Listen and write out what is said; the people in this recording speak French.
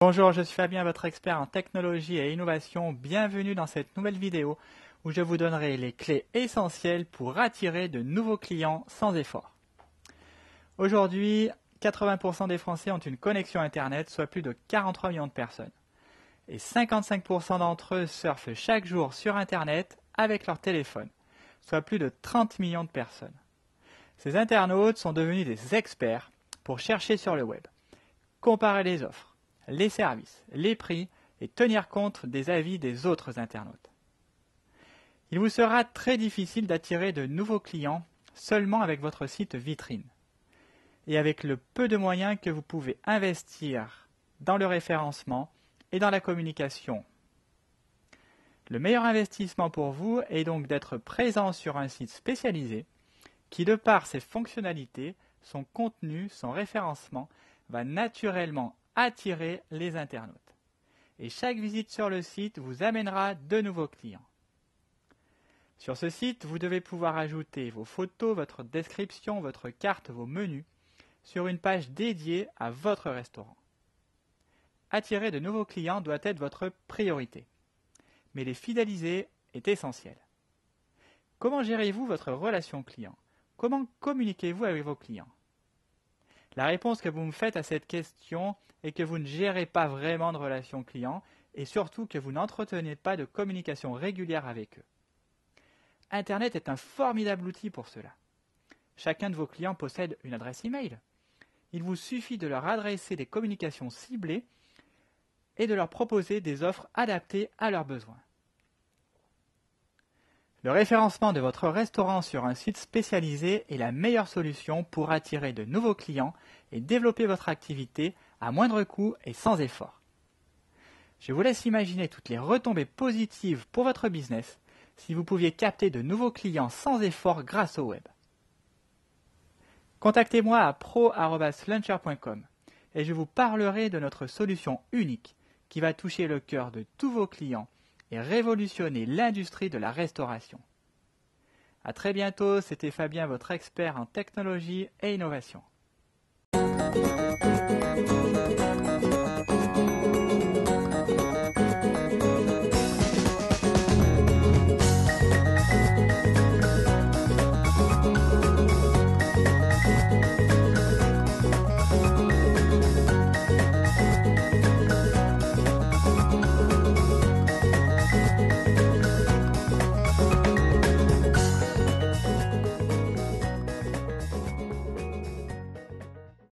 Bonjour, je suis Fabien, votre expert en technologie et innovation. Bienvenue dans cette nouvelle vidéo où je vous donnerai les clés essentielles pour attirer de nouveaux clients sans effort. Aujourd'hui, 80% des Français ont une connexion Internet, soit plus de 43 millions de personnes. Et 55% d'entre eux surfent chaque jour sur Internet avec leur téléphone, soit plus de 30 millions de personnes. Ces internautes sont devenus des experts pour chercher sur le web, comparer les offres les services, les prix et tenir compte des avis des autres internautes. Il vous sera très difficile d'attirer de nouveaux clients seulement avec votre site vitrine. Et avec le peu de moyens que vous pouvez investir dans le référencement et dans la communication. Le meilleur investissement pour vous est donc d'être présent sur un site spécialisé qui, de par ses fonctionnalités, son contenu, son référencement, va naturellement attirer les internautes. Et chaque visite sur le site vous amènera de nouveaux clients. Sur ce site, vous devez pouvoir ajouter vos photos, votre description, votre carte, vos menus sur une page dédiée à votre restaurant. Attirer de nouveaux clients doit être votre priorité, mais les fidéliser est essentiel. Comment gérez-vous votre relation client Comment communiquez-vous avec vos clients la réponse que vous me faites à cette question est que vous ne gérez pas vraiment de relations clients et surtout que vous n'entretenez pas de communication régulière avec eux. Internet est un formidable outil pour cela. Chacun de vos clients possède une adresse email. Il vous suffit de leur adresser des communications ciblées et de leur proposer des offres adaptées à leurs besoins. Le référencement de votre restaurant sur un site spécialisé est la meilleure solution pour attirer de nouveaux clients et développer votre activité à moindre coût et sans effort. Je vous laisse imaginer toutes les retombées positives pour votre business si vous pouviez capter de nouveaux clients sans effort grâce au web. Contactez-moi à pro.luncher.com et je vous parlerai de notre solution unique qui va toucher le cœur de tous vos clients et révolutionner l'industrie de la restauration. À très bientôt, c'était Fabien, votre expert en technologie et innovation.